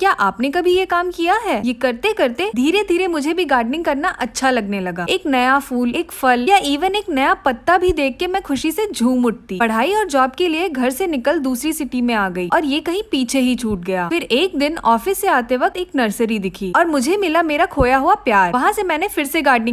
क्या आपने कभी ये काम किया है ये करते करते धीरे धीरे मुझे भी गार्डनिंग करना अच्छा लगने लगा एक नया फूल एक फल या इवन एक नया पत्ता भी देख के मैं खुशी से झूम उठती पढ़ाई और जॉब के लिए घर से निकल दूसरी सिटी में आ गई और ये कहीं पीछे ही छूट गया फिर एक दिन ऑफिस से आते वक्त एक नर्सरी दिखी और मुझे मिला मेरा खोया हुआ प्यार वहाँ से मैंने फिर से गार्डनिंग